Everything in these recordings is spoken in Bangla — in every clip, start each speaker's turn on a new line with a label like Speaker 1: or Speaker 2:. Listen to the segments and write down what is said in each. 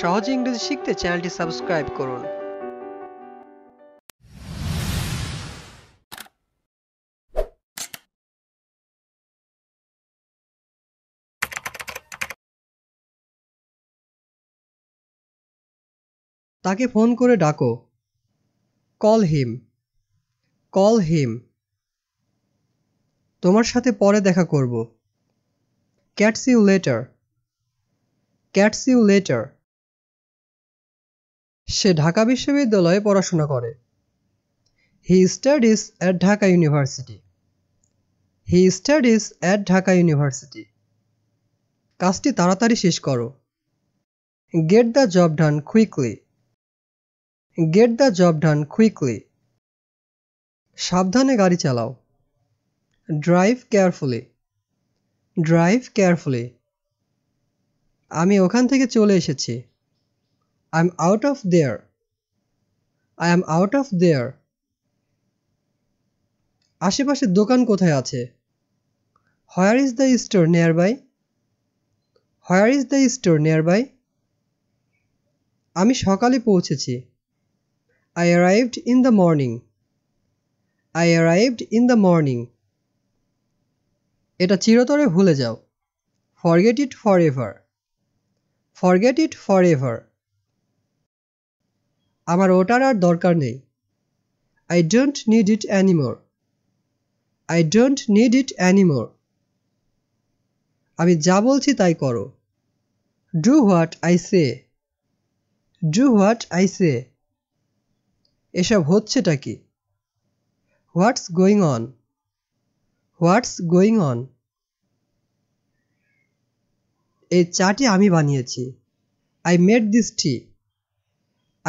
Speaker 1: সহজে ইংরেজি শিখতে চ্যানেলটি সাবস্ক্রাইব করুন তাকে ফোন করে ডাকো কল হিম কল হিম তোমার সাথে পরে দেখা করব catch you later catch you later সে ঢাকা বিশ্ববিদ্যালয়ে পড়াশোনা করে he studies at Dhaka university he studies at Dhaka university কাজটি তাড়াতাড়ি শেষ করো get the job done quickly get the job done quickly সাবধানে গাড়ি চালাও ড্রাইভ কেয়ারফুলি ড্রাইভ কেয়ারফুলি আমি ওখান থেকে চলে এসেছি I'm out of there. I am out of there. আশেপাশে দোকান কোথায় আছে where is the store nearby where is the store nearby আমি সকালে পৌঁছেছি I arrived in the morning I arrived in the morning এটা চিরতরে ভুলে যাও forget it forever forget it forever আমার ওটার আর দরকার নেই I don't need it anymore I don't need it anymore আমি যা বলছি তাই করো do what I say do what I say এসব হচ্ছেটা কি what's going on what's going on এই চাটি আমি বানিয়েছি I made this tea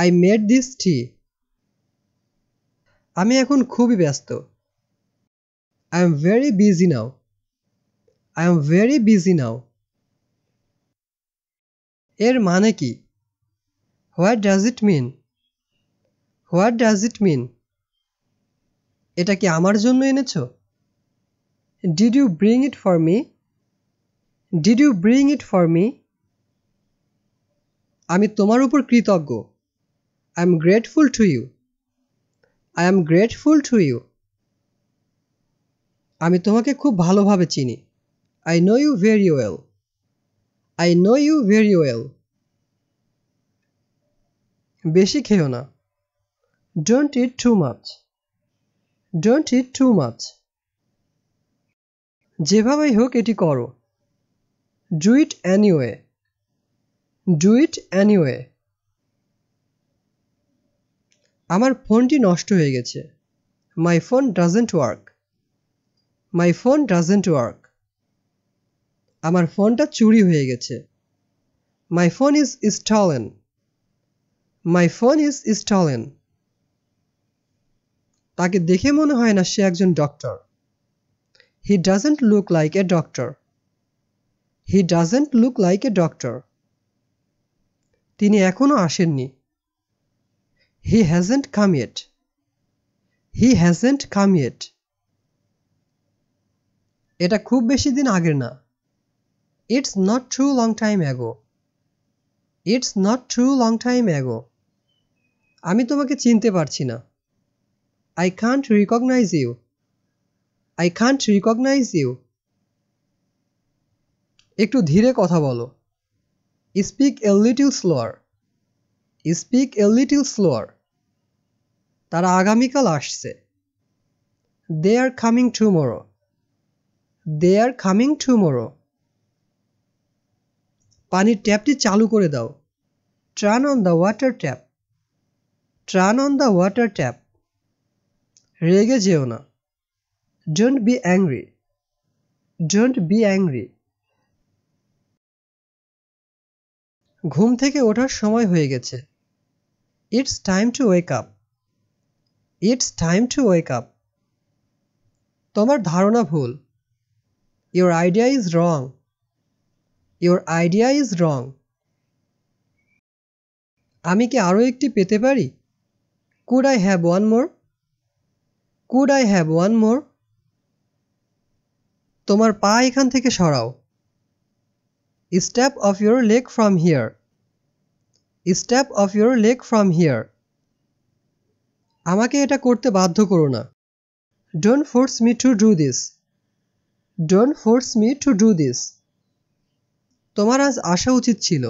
Speaker 1: I made this tea আমি এখন খুবই ব্যস্ত I am very busy now I am very busy now এর মানে কি what does it mean what does it mean এটা কি আমার জন্য এনেছো did you bring it for me did you bring it for me আমি তোমার উপর কৃতজ্ঞ I am grateful to you. I am grateful to you. আমি তোমাকে খুব ভালোভাবে চিনি I know you very well I know you very well বেশি খেয়েও না don't eat too much don't eat too much যেভাবেই হোক এটি করো do it anyway do it anyway আমার ফোনটি নষ্ট হয়ে গেছে my phone doesn't work my phone doesn't work আমার ফোনটা চুরি হয়ে গেছে my phone is stolen my phone is stolen তাকে দেখে মনে হয় না সে একজন doctor he doesn't look like a doctor he doesn't look like a doctor তিনি এখনও আসেননি He hasn't come yet. He hasn't come yet এটা খুব বেশি দিন আগের না it's not true long time ago it's not true long time ago আমি তোমাকে চিনতে পারছি না I can't recognise you I can't recognise you একটু ধীরে কথা বলো speak a little slower speak a little slower তারা আগামীকাল আসছে they are coming tomorrow they are coming tomorrow পানির ট্যাপটি চালু করে দাও turn on the water tap turn on the water tap রেগে যেও না don't be angry don't be angry ঘুম থেকে ওঠার সময় হয়ে গেছে it's time to wake up it's time to wake up তোমার ধারণা ভুল your idea is wrong your idea is wrong আমি কি আরও একটি পেতে পারি could I have one more could I have one more তোমার পা এখান থেকে সরাও step off your leg from here step off your leg from here আমাকে এটা করতে বাধ্য করো না don't force me to do this don't force me to do this তোমার আজ আসা উচিত ছিল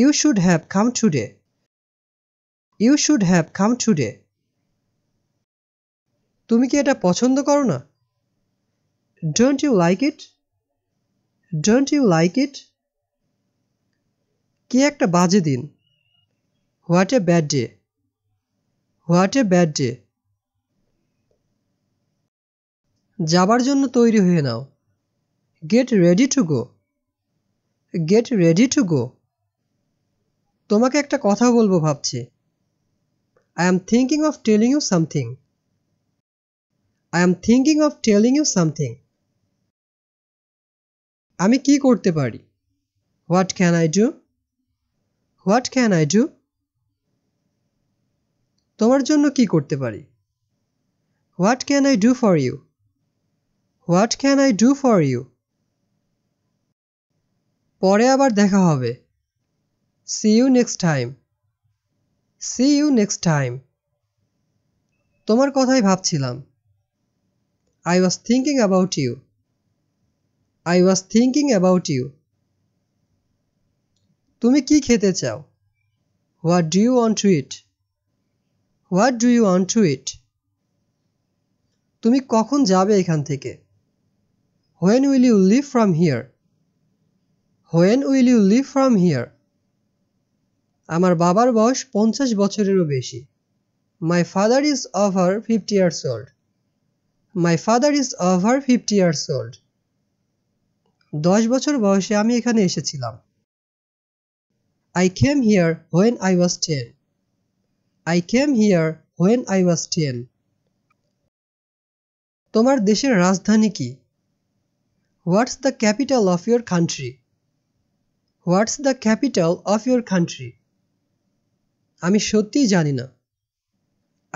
Speaker 1: you should have come today you should have come today তুমি কি এটা পছন্দ করো না don't you like it don't you like it কি একটা বাজে দিন what a bad day what a bad day যাবার জন্য তৈরি হয়ে নাও get ready to go get ready to go তোমাকে একটা কথা বলবো ভাবছি I am thinking of telling you something I am thinking of telling you something আমি কি করতে পারি what can I do what can I do তোমার জন্য কি করতে পারি what can I do for you what can I do for you পরে আবার দেখা হবে see you next time see you next time তোমার কথাই ভাবছিলাম I was thinking about you I was thinking about you তুমি কি খেতে চাও what do you want to eat what do you want to eat তুমি কখন যাবে এখান থেকে when will you leave from here when will you leave from here আমার বাবার বয়স পঞ্চাশ বছরেরও বেশি my father is over fifty years old my father is over fifty years old দশ বছর বয়সে আমি এখানে এসেছিলাম I came here when I was 10. I came here when I was 10. তোমার দেশের রাজধানী কি what's the capital of your country what's the capital of your country আমি সত্যিই জানি না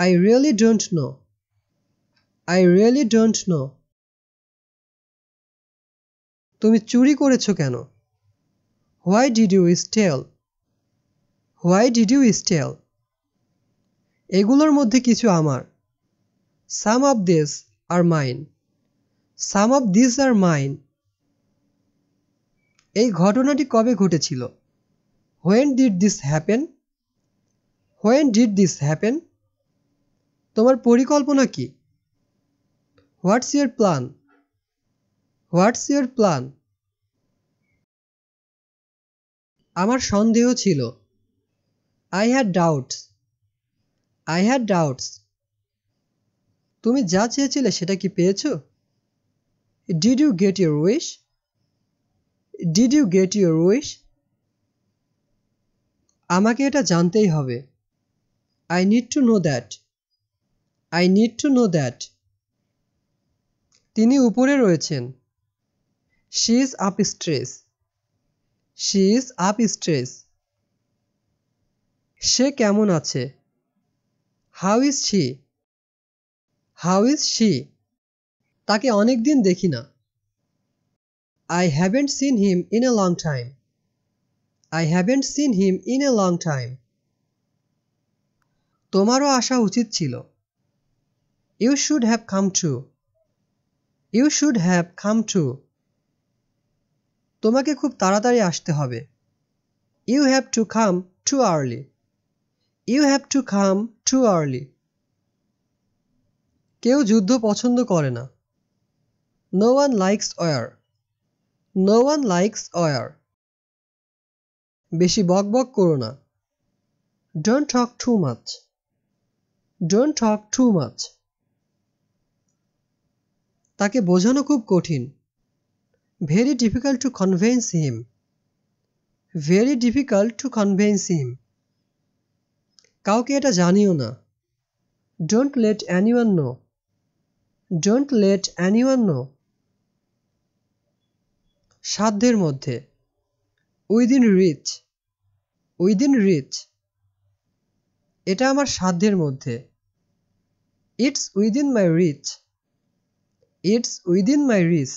Speaker 1: I really don't know I really don't know তুমি চুরি করেছো কেন why did you steal why did you steal এগুলোর মধ্যে কিছু আমার some of this are mine some of this are mine এই ঘটনাটি কবে ঘটেছিল when did this happen when did this happen তোমার পরিকল্পনা কি হোয়াটস ইয়ার প্ল্যান হোয়াটস ইয়ার প্ল্যান আমার সন্দেহ ছিল I had doubts I had doubts তুমি যা চেয়েছিলে সেটা কি পেয়েছো did you get your wish did you get your wish আমাকে এটা জানতেই হবে I need to know that I need to know that তিনি উপরে রয়েছেন she is upstairs she is upstairs সে কেমন আছে how is she how is she তাকে অনেক দিন দেখি না I haven't seen him in a long time I haven't seen him in a long time তোমারও আসা উচিত ছিল you should have come too you should have come too তোমাকে খুব তাড়াতাড়ি আসতে হবে you have to come too early you have to come too early কেউ যুদ্ধ পছন্দ করে না no one likes war no one likes war বেশি বক বক করো না don't talk too much don't talk too much তাকে বোঝানো খুব কঠিন very difficult to convince him very difficult to convince him কাউকে এটা জানিও না don't let anyone know don't let anyone know সাধ্যের মধ্যে উইদিন রিচ উইদিন রিচ এটা আমার সাধ্যের মধ্যে it's within my reach it's within my reach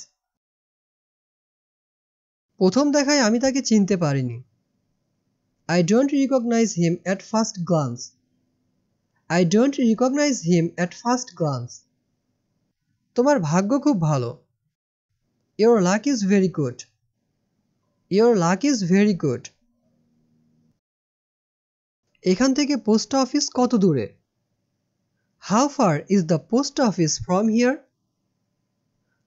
Speaker 1: প্রথম দেখায় আমি তাকে চিনতে পারিনি I don't recognize him at first glance. I don't recognise him at first glance তোমার ভাগ্য খুব ভালো your luck is very good your luck is very good এখান থেকে পোস্ট অফিস কত দূরে how far is the post office from here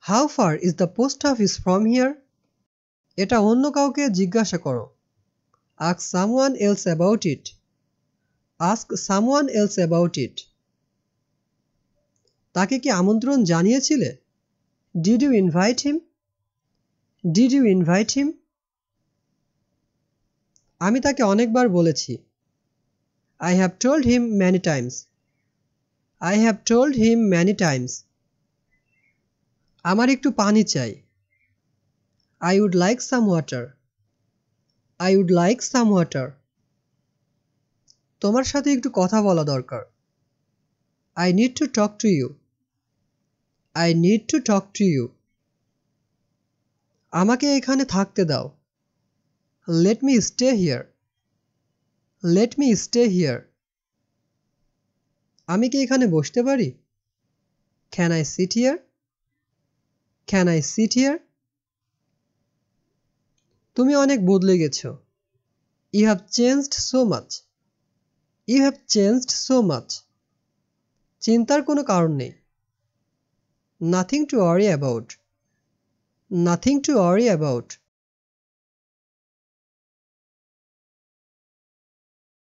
Speaker 1: how far is the post office from here এটা অন্য কাউকে জিজ্ঞাসা করো Ask someone else about it. Ask someone else about it. তাকে কি আমন্ত্রণ জানিয়েছিলে Did you invite him? Did you invite him? আমি তাকে অনেকবার বলেছি I have told him many times. I have told him many times. আমার একটু পানি চাই I would like some water. I would like some water তোমার সাথে একটু কথা বলা দরকার I need to talk to you I need to talk to you আমাকে এখানে থাকতে দাও let me stay here let me stay here আমি কি এখানে বসতে পারি can I sit here can I sit here তুমি অনেক বদলে গেছো you have changed so much you have changed so much চিন্তার কোনো কারণ নেই nothing to worry about nothing to worry about